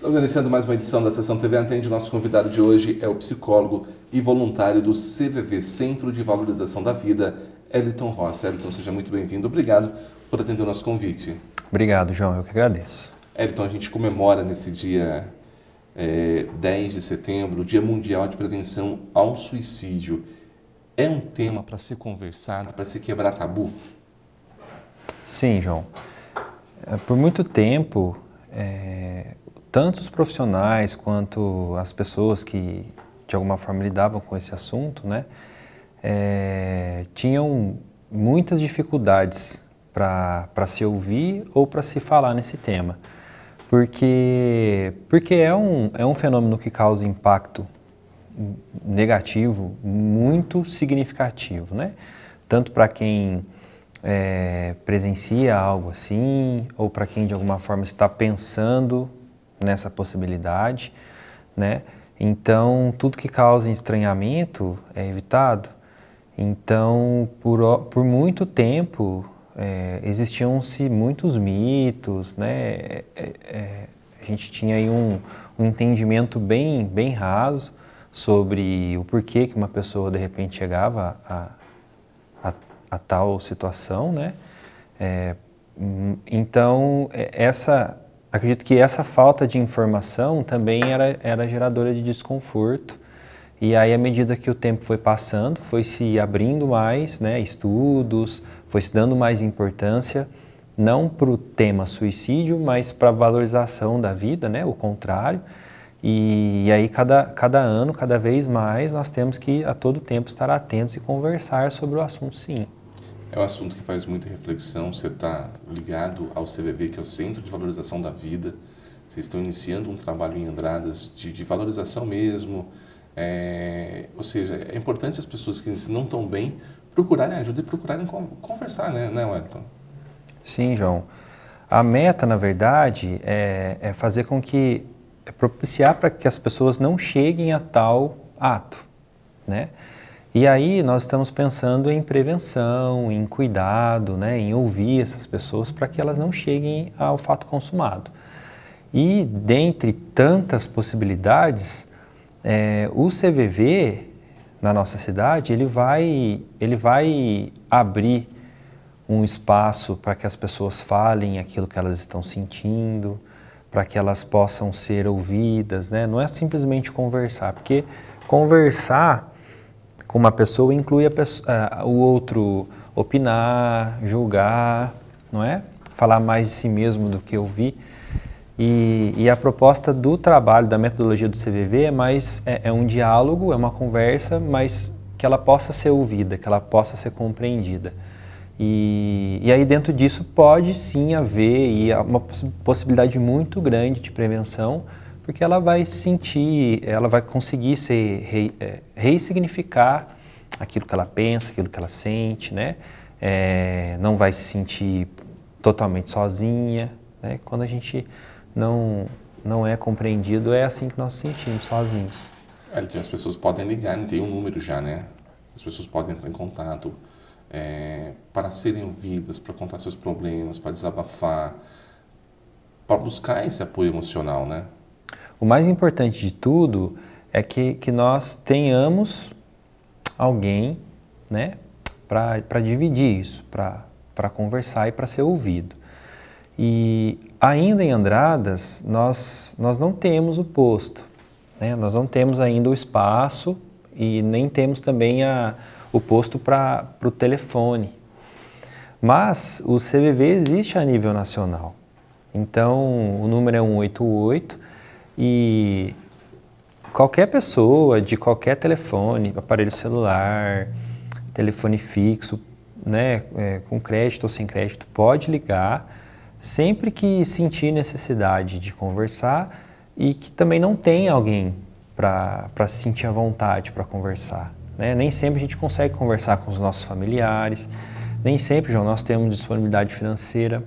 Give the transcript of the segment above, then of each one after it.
Estamos iniciando mais uma edição da Sessão TV Atende. Nosso convidado de hoje é o psicólogo e voluntário do CVV, Centro de Valorização da Vida, Eliton Ross. Eliton, seja muito bem-vindo. Obrigado por atender o nosso convite. Obrigado, João. Eu que agradeço. Eliton, a gente comemora nesse dia é, 10 de setembro o Dia Mundial de Prevenção ao Suicídio. É um tema para ser conversado, para se quebrar tabu? Sim, João. É, por muito tempo, é, tanto os profissionais quanto as pessoas que de alguma forma lidavam com esse assunto, né, é, tinham muitas dificuldades para se ouvir ou para se falar nesse tema. Porque, porque é, um, é um fenômeno que causa impacto negativo muito significativo, né? Tanto para quem é, presencia algo assim, ou para quem de alguma forma está pensando nessa possibilidade, né? Então, tudo que causa estranhamento é evitado. Então, por, por muito tempo, é, existiam-se muitos mitos, né? É, é, a gente tinha aí um, um entendimento bem, bem raso sobre o porquê que uma pessoa de repente chegava a, a tal situação, né? É, então, é, essa, acredito que essa falta de informação também era, era geradora de desconforto. E aí, à medida que o tempo foi passando, foi se abrindo mais, né, estudos, foi se dando mais importância, não para o tema suicídio, mas para a valorização da vida, né, o contrário. E, e, aí, cada, cada ano, cada vez mais, nós temos que a todo tempo estar atentos e conversar sobre o assunto, sim. É um assunto que faz muita reflexão. Você está ligado ao CVV, que é o Centro de Valorização da Vida. Vocês estão iniciando um trabalho em Andradas de, de valorização mesmo. É, ou seja, é importante as pessoas que não estão bem procurarem ajuda e procurarem conversar, né, né Wellington? Sim, João. A meta, na verdade, é, é fazer com que, é propiciar para que as pessoas não cheguem a tal ato, né? E aí nós estamos pensando em prevenção, em cuidado, né, em ouvir essas pessoas para que elas não cheguem ao fato consumado. E dentre tantas possibilidades, é, o CVV na nossa cidade ele vai, ele vai abrir um espaço para que as pessoas falem aquilo que elas estão sentindo, para que elas possam ser ouvidas, né? Não é simplesmente conversar, porque conversar com uma pessoa inclui pessoa, o outro opinar, julgar, não é? Falar mais de si mesmo do que ouvir. E, e a proposta do trabalho, da metodologia do CVV é mais é, é um diálogo, é uma conversa, mas que ela possa ser ouvida, que ela possa ser compreendida. E, e, aí dentro disso pode sim haver e uma possibilidade muito grande de prevenção porque ela vai sentir, ela vai conseguir se é, ressignificar aquilo que ela pensa, aquilo que ela sente, né? É, não vai se sentir totalmente sozinha, né? Quando a gente não não é compreendido, é assim que nós nos sentimos sozinhos. É, então, as pessoas podem ligar, né? tem um número já, né? As pessoas podem entrar em contato é, para serem ouvidas, para contar seus problemas, para desabafar, para buscar esse apoio emocional, né? O mais importante de tudo é que, que nós tenhamos alguém né, para dividir isso, para conversar e para ser ouvido. E ainda em Andradas, nós, nós não temos o posto, né? nós não temos ainda o espaço e nem temos também a, o posto para o telefone. Mas o CVV existe a nível nacional. Então, o número é 188 e qualquer pessoa, de qualquer telefone, aparelho celular, telefone fixo, né, é, com crédito ou sem crédito, pode ligar sempre que sentir necessidade de conversar e que também não tem alguém para se sentir à vontade para conversar. Né? Nem sempre a gente consegue conversar com os nossos familiares, nem sempre, João, nós temos disponibilidade financeira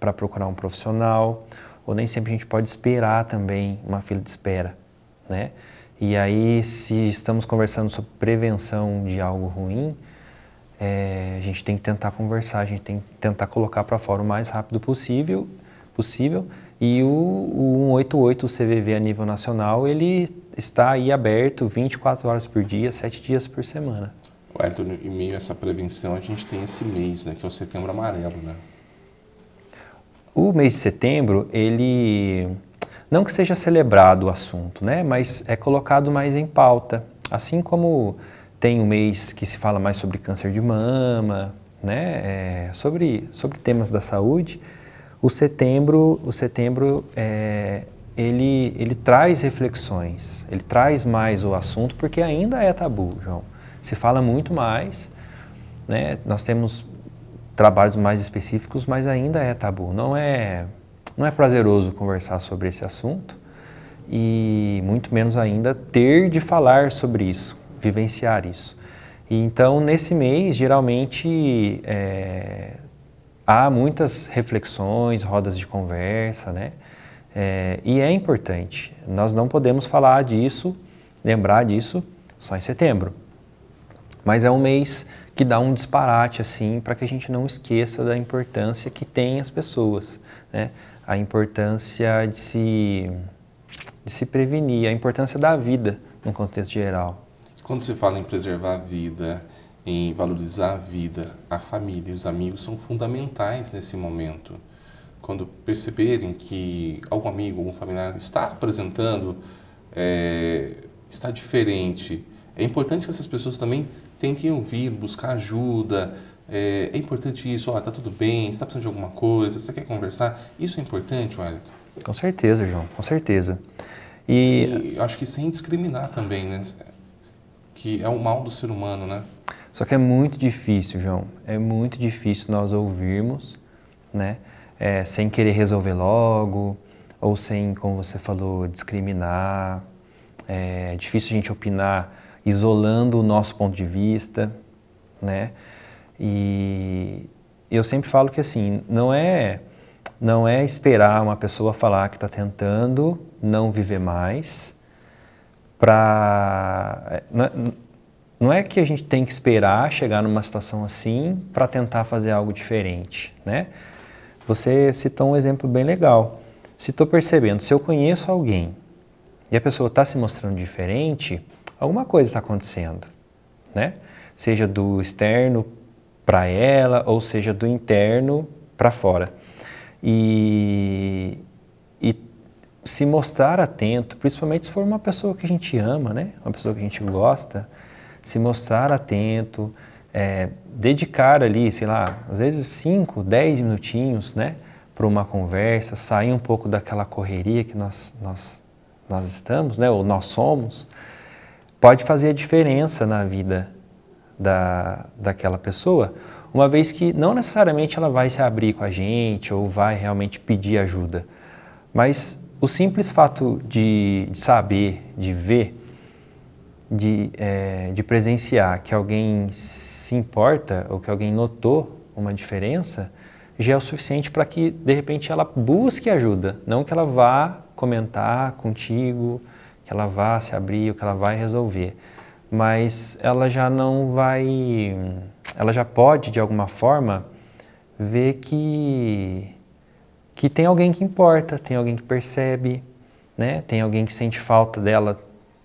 para procurar um profissional ou nem sempre a gente pode esperar também uma fila de espera, né? E aí, se estamos conversando sobre prevenção de algo ruim, é, a gente tem que tentar conversar, a gente tem que tentar colocar para fora o mais rápido possível, possível. E o, o 188, o CVV a nível nacional, ele está aí aberto 24 horas por dia, 7 dias por semana. Wellington, em meio a essa prevenção, a gente tem esse mês, né, que é o setembro amarelo, né? O mês de setembro, ele não que seja celebrado o assunto, né, mas é colocado mais em pauta, assim como tem um mês que se fala mais sobre câncer de mama, né, é, sobre, sobre temas da saúde, o setembro, o setembro é, ele, ele traz reflexões, ele traz mais o assunto, porque ainda é tabu, João. Se fala muito mais, né, nós temos trabalhos mais específicos, mas ainda é tabu. Não é, não é prazeroso conversar sobre esse assunto e muito menos ainda ter de falar sobre isso, vivenciar isso. E, então, nesse mês, geralmente é, há muitas reflexões, rodas de conversa, né? É, e é importante. Nós não podemos falar disso, lembrar disso só em setembro. Mas é um mês que dá um disparate assim para que a gente não esqueça da importância que tem as pessoas, né? A importância de se de se prevenir, a importância da vida no contexto geral. Quando se fala em preservar a vida, em valorizar a vida, a família e os amigos são fundamentais nesse momento. Quando perceberem que algum amigo, algum familiar está apresentando, é, está diferente, é importante que essas pessoas também tentem ouvir, buscar ajuda. É, é importante isso, ó, tá tudo bem, você está precisando de alguma coisa, você quer conversar. Isso é importante, Wellington? Com certeza, João, com certeza. E acho que sem discriminar também, né? Que é o mal do ser humano, né? Só que é muito difícil, João. É muito difícil nós ouvirmos, né? É, sem querer resolver logo, ou sem, como você falou, discriminar. é, é difícil a gente opinar isolando o nosso ponto de vista, né? E eu sempre falo que assim, não é não é esperar uma pessoa falar que está tentando não viver mais para é, não é que a gente tem que esperar chegar numa situação assim para tentar fazer algo diferente, né? Você citou um exemplo bem legal. Se estou percebendo, se eu conheço alguém e a pessoa está se mostrando diferente, alguma coisa está acontecendo, né? Seja do externo para ela ou seja do interno para fora. E, e se mostrar atento, principalmente se for uma pessoa que a gente ama, né? Uma pessoa que a gente gosta, se mostrar atento, é, dedicar ali, sei lá, às vezes 5, 10 minutinhos, né? Para uma conversa, sair um pouco daquela correria que nós, nós, nós estamos, né? Ou nós somos, pode fazer a diferença na vida da, daquela pessoa, uma vez que não necessariamente ela vai se abrir com a gente ou vai realmente pedir ajuda, mas o simples fato de, de saber, de ver, de, é, de presenciar que alguém se importa ou que alguém notou uma diferença, já é o suficiente para que de repente ela busque ajuda, não que ela vá comentar contigo, que ela vá se abrir, o que ela vai resolver. Mas ela já não vai, ela já pode de alguma forma ver que que tem alguém que importa, tem alguém que percebe, né? Tem alguém que sente falta dela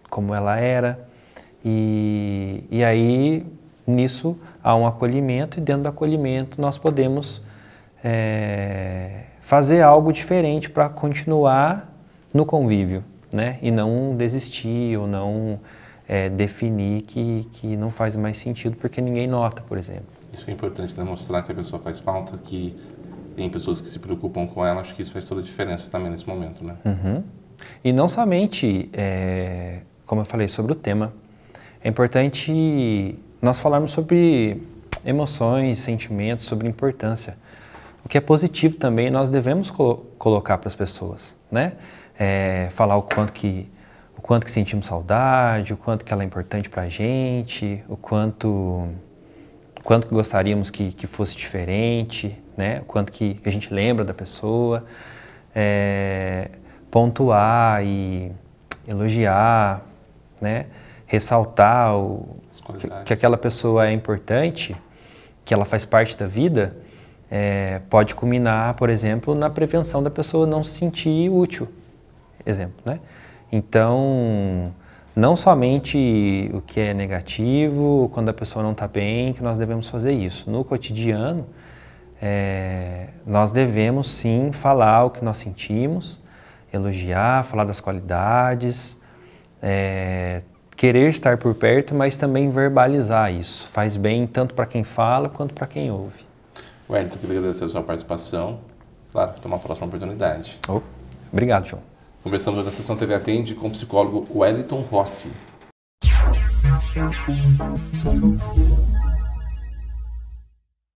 como ela era. E, e aí nisso há um acolhimento e dentro do acolhimento nós podemos é, fazer algo diferente para continuar no convívio né? E não desistir ou não é, definir que, que não faz mais sentido porque ninguém nota, por exemplo. Isso é importante, né? Mostrar que a pessoa faz falta, que tem pessoas que se preocupam com ela. Acho que isso faz toda a diferença também nesse momento, né? Uhum. E não somente, é, como eu falei, sobre o tema. É importante nós falarmos sobre emoções, sentimentos, sobre importância. O que é positivo também nós devemos colocar para as pessoas, né? é, falar o quanto que o quanto que sentimos saudade, o quanto que ela é importante para a gente, o quanto o quanto que gostaríamos que, que fosse diferente, né? O quanto que a gente lembra da pessoa, é, pontuar e elogiar, né? Ressaltar o, que, que aquela pessoa é importante, que ela faz parte da vida. É, pode culminar, por exemplo, na prevenção da pessoa não se sentir útil, exemplo, né? Então, não somente o que é negativo, quando a pessoa não está bem, que nós devemos fazer isso. No cotidiano, é, nós devemos sim falar o que nós sentimos, elogiar, falar das qualidades, é, querer estar por perto, mas também verbalizar isso. Faz bem tanto para quem fala quanto para quem ouve. Wellington, queria agradecer a sua participação. Claro, até uma próxima oportunidade. Oh, obrigado, João. Conversamos na sessão TV Atende com o psicólogo Wellington Rossi.